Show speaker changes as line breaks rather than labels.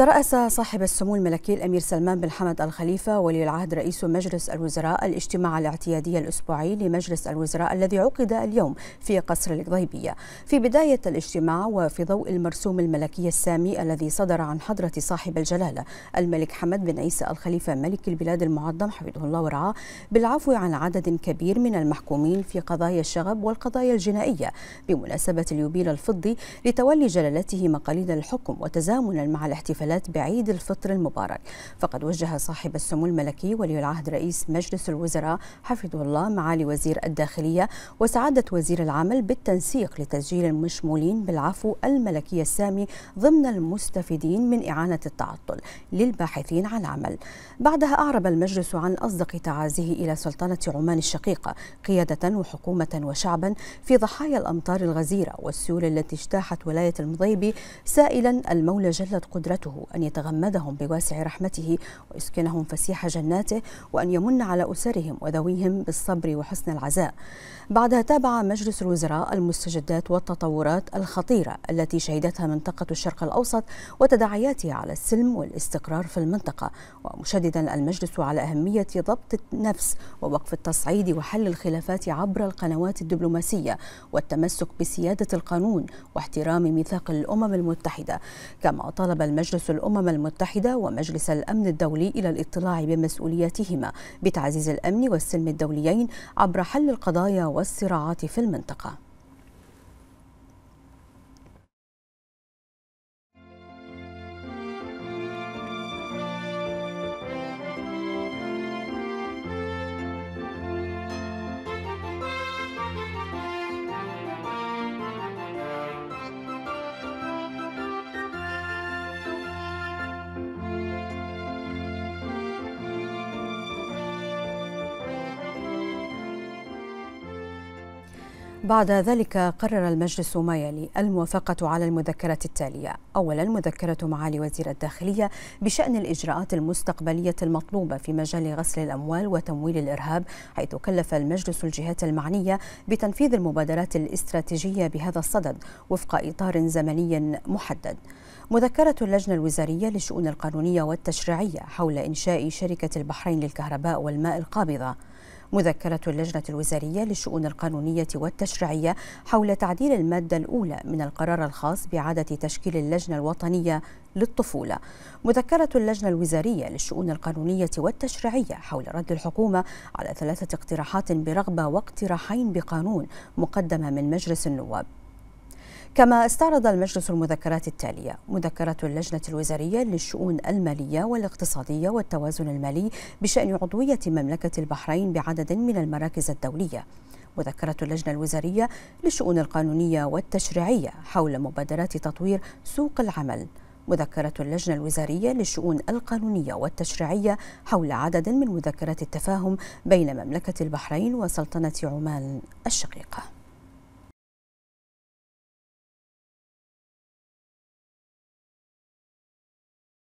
ترأس صاحب السمو الملكي الأمير سلمان بن حمد الخليفة ولي العهد رئيس مجلس الوزراء الاجتماع الاعتيادي الأسبوعي لمجلس الوزراء الذي عقد اليوم في قصر القضيبية في بداية الاجتماع وفي ضوء المرسوم الملكي السامي الذي صدر عن حضرة صاحب الجلالة الملك حمد بن عيسى الخليفة ملك البلاد المعظم حفظه الله ورعاه بالعفو عن عدد كبير من المحكومين في قضايا الشغب والقضايا الجنائية بمناسبة اليوبيل الفضي لتولي جلالته مقاليد الحكم وتزامنا مع الاحتفال احتفالات بعيد الفطر المبارك فقد وجه صاحب السمو الملكي ولي العهد رئيس مجلس الوزراء حفظه الله معالي وزير الداخلية وسعادة وزير العمل بالتنسيق لتسجيل المشمولين بالعفو الملكي السامي ضمن المستفيدين من إعانة التعطل للباحثين عن عمل بعدها أعرب المجلس عن أصدق تعازيه إلى سلطنة عمان الشقيقة قيادة وحكومة وشعبا في ضحايا الأمطار الغزيرة والسيول التي اجتاحت ولاية المضيبي سائلا المولى جلت قدرته أن يتغمدهم بواسع رحمته ويسكنهم فسيح جناته وأن يمن على أسرهم وذويهم بالصبر وحسن العزاء بعدها تابع مجلس الوزراء المستجدات والتطورات الخطيرة التي شهدتها منطقة الشرق الأوسط وتداعياتها على السلم والاستقرار في المنطقة ومشددا المجلس على أهمية ضبط النفس ووقف التصعيد وحل الخلافات عبر القنوات الدبلوماسية والتمسك بسيادة القانون واحترام ميثاق الأمم المتحدة كما طلب المجلس مجلس الأمم المتحدة ومجلس الأمن الدولي إلى الاطلاع بمسؤولياتهما بتعزيز الأمن والسلم الدوليين عبر حل القضايا والصراعات في المنطقة بعد ذلك قرر المجلس ما يلي الموافقة على المذكرات التالية أولا مذكرة معالي وزير الداخلية بشأن الإجراءات المستقبلية المطلوبة في مجال غسل الأموال وتمويل الإرهاب حيث كلف المجلس الجهات المعنية بتنفيذ المبادرات الاستراتيجية بهذا الصدد وفق إطار زمني محدد مذكرة اللجنة الوزارية للشؤون القانونية والتشريعية حول إنشاء شركة البحرين للكهرباء والماء القابضة مذكرة اللجنة الوزارية للشؤون القانونية والتشريعية حول تعديل المادة الأولى من القرار الخاص بإعادة تشكيل اللجنة الوطنية للطفولة مذكرة اللجنة الوزارية للشؤون القانونية والتشريعية حول رد الحكومة على ثلاثة اقتراحات برغبة واقتراحين بقانون مقدمة من مجلس النواب كما استعرض المجلس المذكرات التالية مذكرة اللجنة الوزارية للشؤون المالية والاقتصادية والتوازن المالي بشأن عضوية مملكة البحرين بعدد من المراكز الدولية مذكرة اللجنة الوزارية للشؤون القانونية والتشريعية حول مبادرات تطوير سوق العمل مذكرة اللجنة الوزارية للشؤون القانونية والتشريعية حول عدد من مذكرات التفاهم بين مملكة البحرين وسلطنة عمان الشقيقة